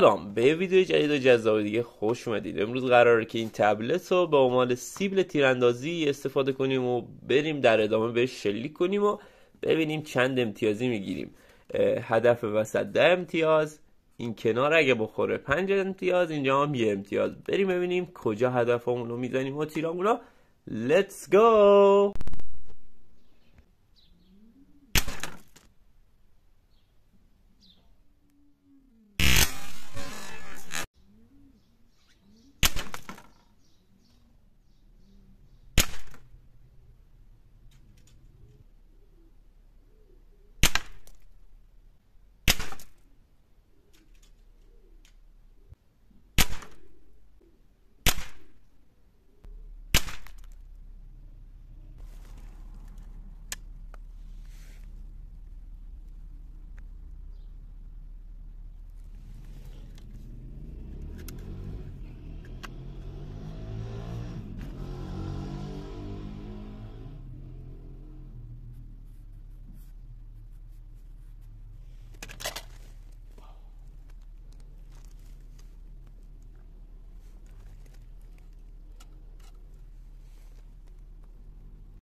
سلام به ویدیو جدید و جذاب دیگه خوش اومدید امروز قراره که این تبلت رو به عنوان سیبل تیراندازی استفاده کنیم و بریم در ادامه بهش شلیک کنیم و ببینیم چند امتیازی میگیریم هدف وسط ده امتیاز این کنار اگه بخوره پنج امتیاز اینجا هم یه امتیاز بریم ببینیم کجا هدفمون رو میزنیم و تیرامون رو Let's go